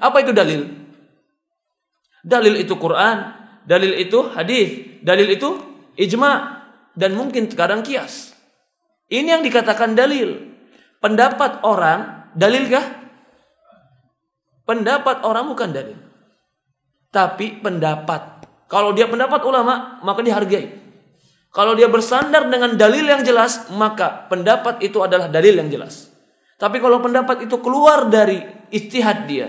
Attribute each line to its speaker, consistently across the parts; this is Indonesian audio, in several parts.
Speaker 1: Apa itu dalil? Dalil itu Quran, dalil itu hadis, dalil itu ijma dan mungkin sekarang kias. Ini yang dikatakan dalil. Pendapat orang dalilkah? Pendapat orang bukan dalil. Tapi pendapat. Kalau dia pendapat ulama, maka dihargai. Kalau dia bersandar dengan dalil yang jelas, maka pendapat itu adalah dalil yang jelas. Tapi kalau pendapat itu keluar dari istihad dia,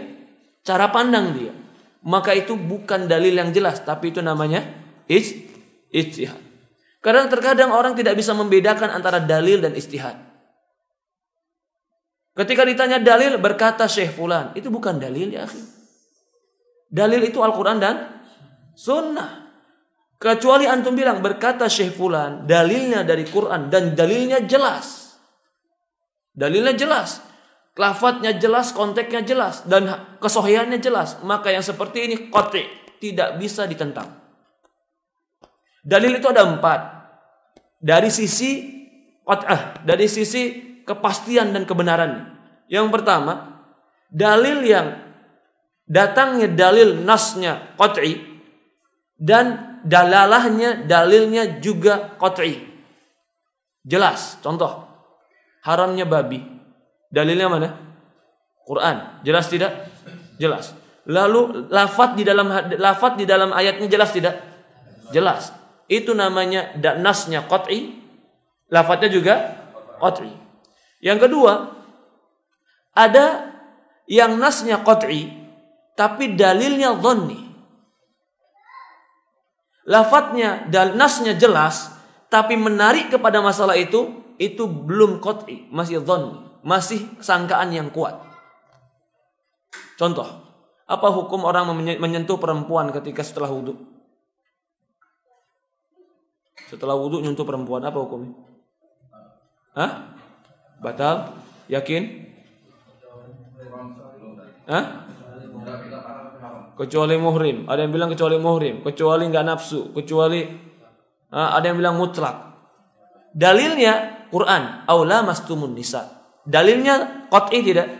Speaker 1: cara pandang dia. Maka itu bukan dalil yang jelas, tapi itu namanya ij, ijtihad. Kadang terkadang orang tidak bisa membedakan antara dalil dan istihad. Ketika ditanya dalil berkata Syekh Fulan, itu bukan dalil ya akhi. Dalil itu Al-Quran dan Sunnah. Kecuali antum bilang berkata Syekh Fulan, dalilnya dari Quran dan dalilnya jelas. Dalilnya jelas. Lafatnya jelas, konteksnya jelas, dan kesohiannya jelas. Maka yang seperti ini kote tidak bisa ditentang. Dalil itu ada empat. Dari sisi ah, dari sisi kepastian dan kebenaran. Yang pertama, dalil yang datangnya dalil nasnya koti dan dalalahnya dalilnya juga koti, Jelas, contoh haramnya babi. Dalilnya mana? Quran. Jelas tidak? Jelas. Lalu lafat di dalam lafat di dalam ayatnya jelas tidak? Jelas. Itu namanya danasnya qat'i. Lafatnya juga qat'i. Yang kedua, ada yang nasnya qat'i tapi dalilnya dhanni. Lafatnya dan nasnya jelas tapi menarik kepada masalah itu itu belum qat'i, masih dhanni masih sangkaan yang kuat. Contoh, apa hukum orang menyentuh perempuan ketika setelah wudhu? Setelah wudhu nyentuh perempuan apa hukumnya? Hah? Batal? Yakin? Hah? Kecuali muhrim. Ada yang bilang kecuali muhrim. Kecuali nggak nafsu. Kecuali ada yang bilang mutlak. Dalilnya Quran. Aula mastumun nisa. Dalilnya koti tidak?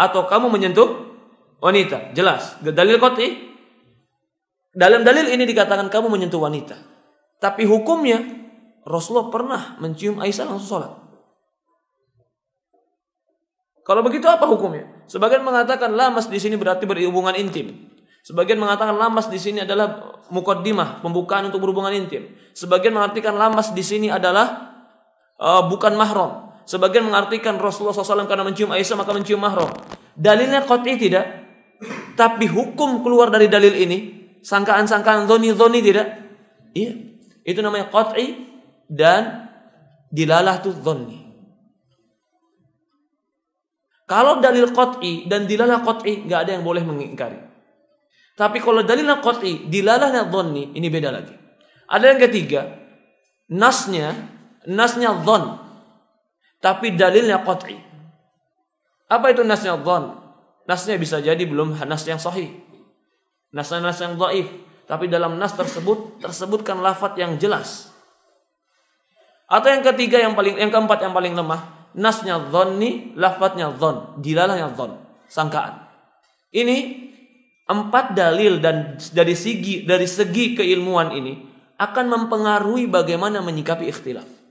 Speaker 1: Atau kamu menyentuh wanita? Jelas. Dalil koti Dalam dalil ini dikatakan kamu menyentuh wanita. Tapi hukumnya Rasulullah pernah mencium Aisyah langsung sholat. Kalau begitu apa hukumnya? Sebagian mengatakan lamas di sini berarti berhubungan intim. Sebagian mengatakan lamas di sini adalah mukaddimah, pembukaan untuk berhubungan intim. Sebagian mengartikan lamas di sini adalah uh, bukan mahrom Sebagian mengartikan Rasulullah SAW karena mencium Aisyah maka mencium mahram. Dalilnya qat'i tidak. Tapi hukum keluar dari dalil ini, sangkaan-sangkaan zoni-zoni tidak. Iya. Itu namanya qat'i dan dilalah tuh zoni. Kalau dalil qat'i dan dilalah qat'i nggak ada yang boleh mengingkari. Tapi kalau dalilnya qat'i, dilalahnya zoni ini beda lagi. Ada yang ketiga, nasnya, nasnya dhon, tapi dalilnya qat'i. Apa itu nasnya dhon? Nasnya bisa jadi belum nas yang sahih. Nasnya nas yang dhaif, tapi dalam nas tersebut tersebutkan lafat yang jelas. Atau yang ketiga yang paling yang keempat yang paling lemah, nasnya dhonni, lafadznya dhon, dilalahnya dhon, sangkaan. Ini empat dalil dan dari segi dari segi keilmuan ini akan mempengaruhi bagaimana menyikapi ikhtilaf.